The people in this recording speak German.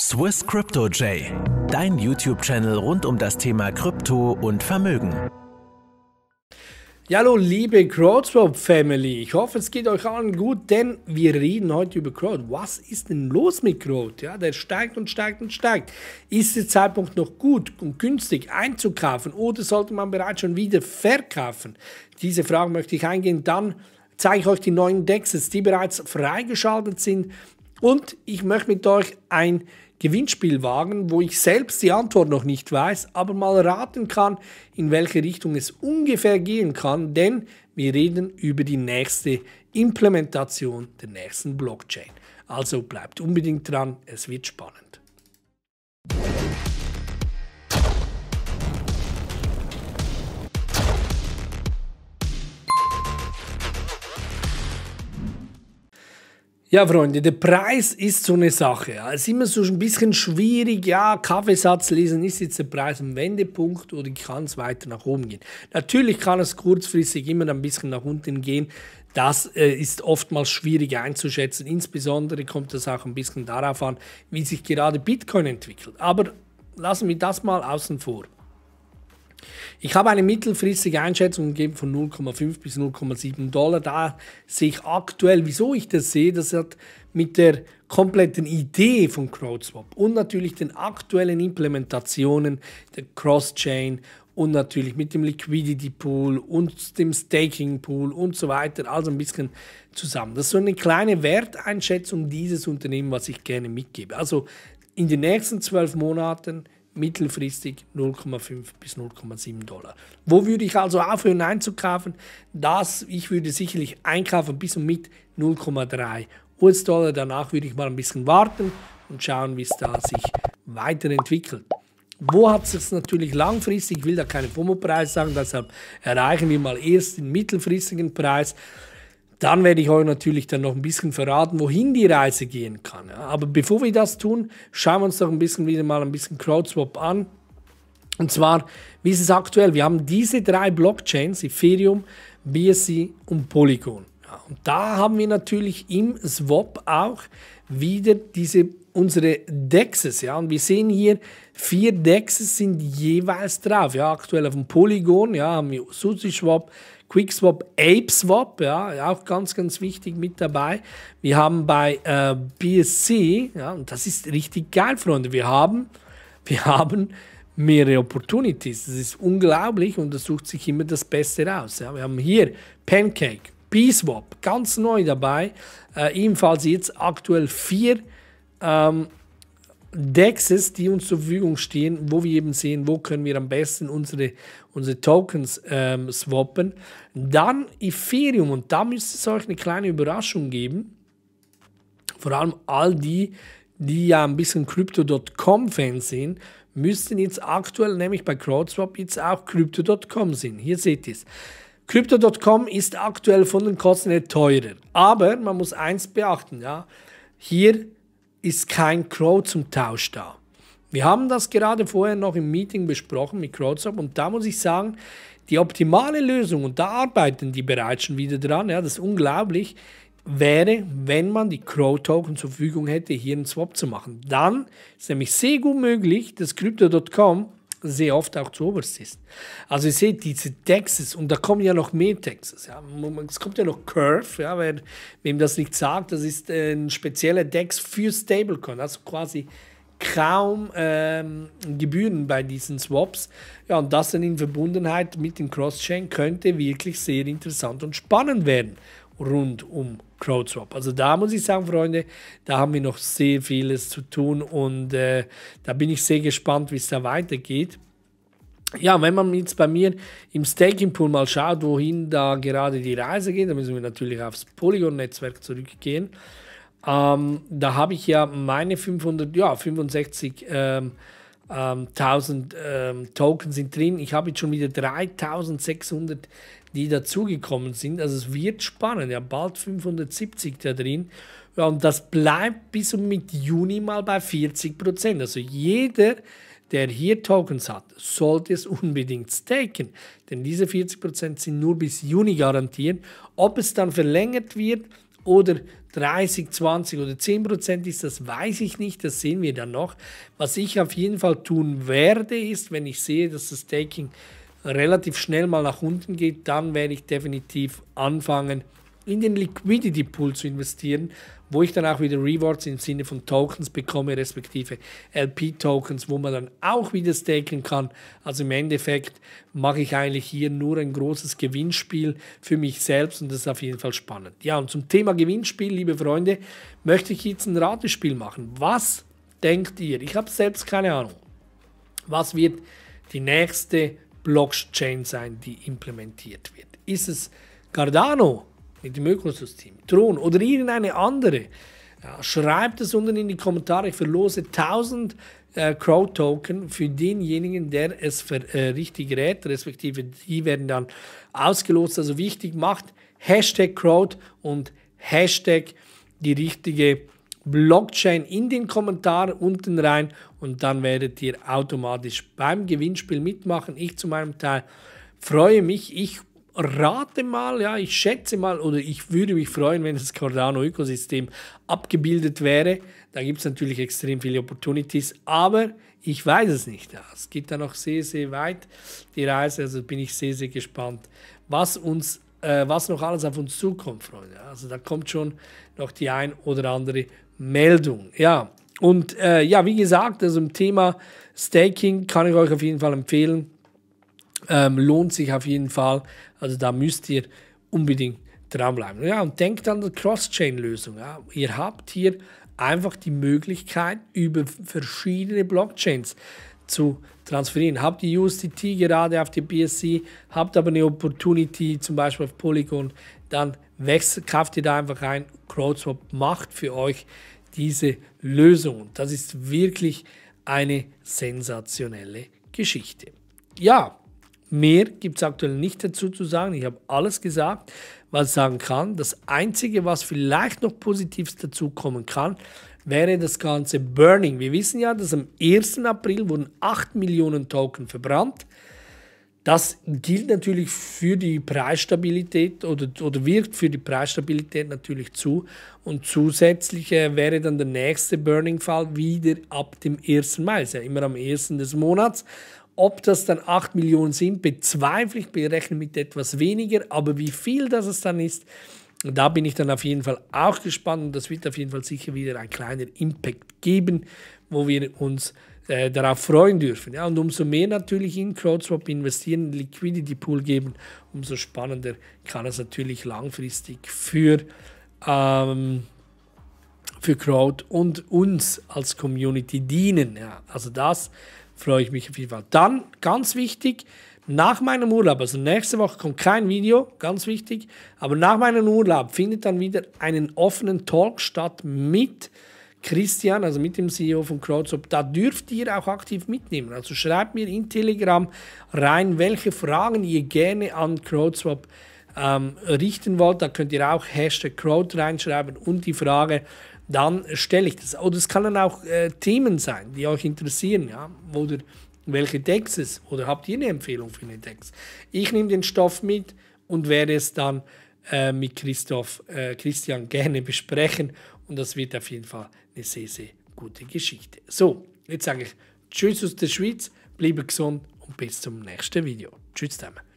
Swiss Crypto J, dein YouTube-Channel rund um das Thema Krypto und Vermögen. Ja, hallo liebe CrowdSwap Family. Ich hoffe, es geht euch allen gut, denn wir reden heute über Crowd. Was ist denn los mit Crowd? Ja, der steigt und steigt und steigt. Ist der Zeitpunkt noch gut und günstig einzukaufen oder sollte man bereits schon wieder verkaufen? Diese Frage möchte ich eingehen. Dann zeige ich euch die neuen Dexes, die bereits freigeschaltet sind und ich möchte mit euch ein Gewinnspiel wagen, wo ich selbst die Antwort noch nicht weiß, aber mal raten kann, in welche Richtung es ungefähr gehen kann, denn wir reden über die nächste Implementation der nächsten Blockchain. Also bleibt unbedingt dran, es wird spannend. Ja, Freunde, der Preis ist so eine Sache. Es ist immer so ein bisschen schwierig. Ja, Kaffeesatz lesen ist jetzt der Preis am Wendepunkt oder kann es weiter nach oben gehen. Natürlich kann es kurzfristig immer ein bisschen nach unten gehen. Das äh, ist oftmals schwierig einzuschätzen. Insbesondere kommt das auch ein bisschen darauf an, wie sich gerade Bitcoin entwickelt. Aber lassen wir das mal außen vor. Ich habe eine mittelfristige Einschätzung gegeben von 0,5 bis 0,7 Dollar, da sehe ich aktuell, wieso ich das sehe, das hat mit der kompletten Idee von CrowdSwap und natürlich den aktuellen Implementationen der Cross-Chain und natürlich mit dem Liquidity Pool und dem Staking Pool und so weiter, also ein bisschen zusammen. Das ist so eine kleine Werteinschätzung dieses Unternehmens, was ich gerne mitgebe. Also in den nächsten zwölf Monaten mittelfristig 0,5 bis 0,7 Dollar. Wo würde ich also aufhören einzukaufen? Das, ich würde sicherlich einkaufen bis und mit 0,3 US-Dollar. Danach würde ich mal ein bisschen warten und schauen, wie es da sich weiterentwickelt. Wo hat es natürlich langfristig, ich will da keinen FOMO-Preis sagen, deshalb erreichen wir mal erst den mittelfristigen Preis. Dann werde ich euch natürlich dann noch ein bisschen verraten, wohin die Reise gehen kann. Aber bevor wir das tun, schauen wir uns doch ein bisschen wieder mal ein bisschen CrowdSwap an. Und zwar, wie ist es aktuell? Wir haben diese drei Blockchains, Ethereum, BSC und Polygon. und da haben wir natürlich im Swap auch wieder diese unsere Dexes, ja, und wir sehen hier, vier Dexes sind jeweils drauf, ja, aktuell auf dem Polygon, ja, haben wir SusiSwap, Quickswap, ApeSwap, ja, auch ganz, ganz wichtig mit dabei. Wir haben bei äh, BSC, ja, und das ist richtig geil, Freunde, wir haben, wir haben mehrere Opportunities. Das ist unglaublich und das sucht sich immer das Beste raus. Ja. Wir haben hier Pancake, BSwap, ganz neu dabei, äh, ebenfalls jetzt aktuell vier ähm, Dexes, die uns zur Verfügung stehen, wo wir eben sehen, wo können wir am besten unsere, unsere Tokens ähm, swappen. Dann Ethereum und da müsste es euch eine kleine Überraschung geben. Vor allem all die, die ja ein bisschen Crypto.com-Fans sind, müssten jetzt aktuell nämlich bei CrowdSwap jetzt auch Crypto.com sind. Hier seht ihr es. Crypto.com ist aktuell von den Kosten her teurer. Aber man muss eins beachten, ja. Hier ist kein Crow zum Tausch da. Wir haben das gerade vorher noch im Meeting besprochen mit CrowdSwap und da muss ich sagen, die optimale Lösung, und da arbeiten die bereits schon wieder dran, ja, das ist unglaublich, wäre, wenn man die Crow-Token zur Verfügung hätte, hier einen Swap zu machen. Dann ist nämlich sehr gut möglich, dass Crypto.com sehr oft auch zu oberst ist. Also ihr seht, diese Texas und da kommen ja noch mehr Texas. Ja. Es kommt ja noch Curve, ja, wer, wem das nicht sagt, das ist ein spezieller Dex für Stablecoin, also quasi kaum ähm, Gebühren bei diesen Swaps. Ja, und das dann in Verbundenheit mit dem Cross-Chain könnte wirklich sehr interessant und spannend werden rund um CrowdSwap. Also da muss ich sagen, Freunde, da haben wir noch sehr vieles zu tun und äh, da bin ich sehr gespannt, wie es da weitergeht. Ja, wenn man jetzt bei mir im Staking Pool mal schaut, wohin da gerade die Reise geht, dann müssen wir natürlich aufs Polygon-Netzwerk zurückgehen. Ähm, da habe ich ja meine 500, ja, 65 ähm, ähm, 1000 ähm, Token sind drin. Ich habe jetzt schon wieder 3600, die dazugekommen sind. Also es wird spannend. Ja, bald 570 da drin. Ja, und das bleibt bis und mit Juni mal bei 40 Prozent. Also jeder, der hier Tokens hat, sollte es unbedingt staken. Denn diese 40 Prozent sind nur bis Juni garantiert. Ob es dann verlängert wird, oder 30, 20 oder 10 Prozent ist, das weiß ich nicht, das sehen wir dann noch. Was ich auf jeden Fall tun werde, ist, wenn ich sehe, dass das Staking relativ schnell mal nach unten geht, dann werde ich definitiv anfangen, in den Liquidity Pool zu investieren, wo ich dann auch wieder Rewards im Sinne von Tokens bekomme, respektive LP-Tokens, wo man dann auch wieder staken kann. Also im Endeffekt mache ich eigentlich hier nur ein großes Gewinnspiel für mich selbst und das ist auf jeden Fall spannend. Ja, und zum Thema Gewinnspiel, liebe Freunde, möchte ich jetzt ein Ratespiel machen. Was denkt ihr? Ich habe selbst keine Ahnung. Was wird die nächste Blockchain sein, die implementiert wird? Ist es Cardano? mit dem Ökosystem, Thron oder irgendeine andere, ja, schreibt es unten in die Kommentare. Ich verlose 1000 äh, Crowd-Token für denjenigen, der es für, äh, richtig rät, respektive die werden dann ausgelost. Also wichtig, macht Hashtag Crowd und Hashtag die richtige Blockchain in den Kommentar unten rein und dann werdet ihr automatisch beim Gewinnspiel mitmachen. Ich zu meinem Teil freue mich. Ich rate mal, ja, ich schätze mal oder ich würde mich freuen, wenn das Cardano-Ökosystem abgebildet wäre. Da gibt es natürlich extrem viele Opportunities, aber ich weiß es nicht. Ja, es geht da noch sehr, sehr weit die Reise, also bin ich sehr, sehr gespannt, was uns äh, was noch alles auf uns zukommt, Freunde. Also da kommt schon noch die ein oder andere Meldung. Ja, und äh, ja, wie gesagt, also im Thema Staking kann ich euch auf jeden Fall empfehlen, ähm, lohnt sich auf jeden Fall. Also da müsst ihr unbedingt dranbleiben. Ja, und denkt an die Cross-Chain-Lösung. Ja. Ihr habt hier einfach die Möglichkeit, über verschiedene Blockchains zu transferieren. Habt die USDT gerade auf die BSC, habt aber eine Opportunity zum Beispiel auf Polygon, dann wechselt, kauft ihr da einfach ein. CrowdSwap macht für euch diese Lösung. Das ist wirklich eine sensationelle Geschichte. Ja, Mehr gibt es aktuell nicht dazu zu sagen. Ich habe alles gesagt, was ich sagen kann. Das Einzige, was vielleicht noch Positives dazu kommen kann, wäre das ganze Burning. Wir wissen ja, dass am 1. April wurden 8 Millionen Token verbrannt. Das gilt natürlich für die Preisstabilität oder, oder wirkt für die Preisstabilität natürlich zu. Und zusätzlich äh, wäre dann der nächste Burning-Fall wieder ab dem 1. Mai. Es Ist ja immer am 1. des Monats. Ob das dann 8 Millionen sind, bezweifle ich, berechne mit etwas weniger, aber wie viel das es dann ist, da bin ich dann auf jeden Fall auch gespannt und das wird auf jeden Fall sicher wieder ein kleiner Impact geben, wo wir uns äh, darauf freuen dürfen. Ja, und umso mehr natürlich in CrowdSwap investieren, Liquidity Pool geben, umso spannender kann es natürlich langfristig für, ähm, für Crowd und uns als Community dienen. Ja, also das freue ich mich auf jeden Fall. Dann, ganz wichtig, nach meinem Urlaub, also nächste Woche kommt kein Video, ganz wichtig, aber nach meinem Urlaub findet dann wieder einen offenen Talk statt mit Christian, also mit dem CEO von Crowdshop. Da dürft ihr auch aktiv mitnehmen. Also schreibt mir in Telegram rein, welche Fragen ihr gerne an Crowdshop ähm, richten wollt. Da könnt ihr auch Hashtag Crowd reinschreiben und die Frage, dann stelle ich das. Oder es können auch äh, Themen sein, die euch interessieren, ja, oder welche Texte oder habt ihr eine Empfehlung für einen Text? Ich nehme den Stoff mit und werde es dann äh, mit Christoph, äh, Christian gerne besprechen und das wird auf jeden Fall eine sehr, sehr gute Geschichte. So, jetzt sage ich Tschüss aus der Schweiz, bleibe gesund und bis zum nächsten Video. Tschüss zusammen.